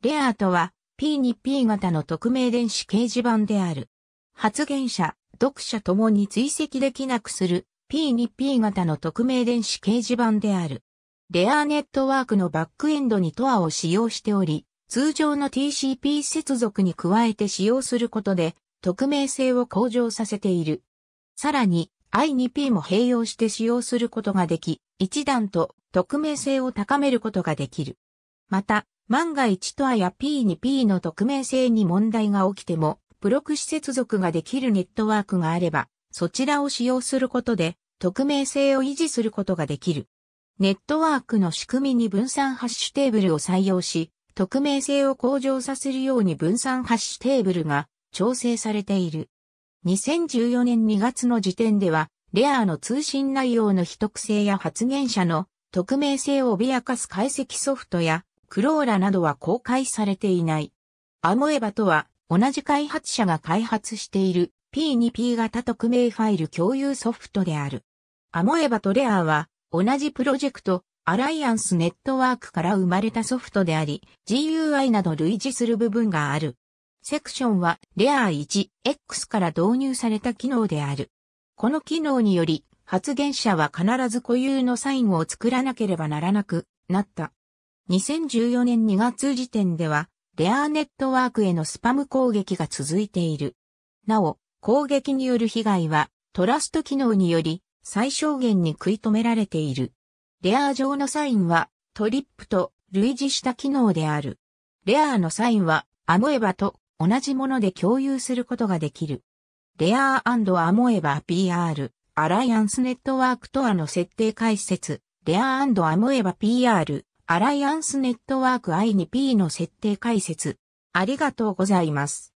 レアーとは P 2 P 型の匿名電子掲示板である。発言者、読者ともに追跡できなくする P 2 P 型の匿名電子掲示板である。レアーネットワークのバックエンドに t o a を使用しており、通常の TCP 接続に加えて使用することで、匿名性を向上させている。さらに、I2P も併用して使用することができ、一段と匿名性を高めることができる。また、万が一とあや P に P の匿名性に問題が起きても、プロクシ接続ができるネットワークがあれば、そちらを使用することで、匿名性を維持することができる。ネットワークの仕組みに分散ハッシュテーブルを採用し、匿名性を向上させるように分散ハッシュテーブルが調整されている。2014年2月の時点では、レアの通信内容の秘匿性や発言者の匿名性を脅かす解析ソフトやクローラなどは公開されていない。アモエバとは、同じ開発者が開発している P2P 型匿名ファイル共有ソフトである。アモエバとレアは、同じプロジェクト、アライアンスネットワークから生まれたソフトであり、GUI など類似する部分がある。セクションは、レア 1X から導入された機能である。この機能により、発言者は必ず固有のサインを作らなければならなくなった。2014年2月時点では、レアーネットワークへのスパム攻撃が続いている。なお、攻撃による被害は、トラスト機能により、最小限に食い止められている。レアー上のサインは、トリップと類似した機能である。レアーのサインは、アモエバと同じもので共有することができる。レアーアモエバ PR、アライアンスネットワークとあの設定解説、レアーアモエバ PR、アライアンスネットワーク I2P の設定解説。ありがとうございます。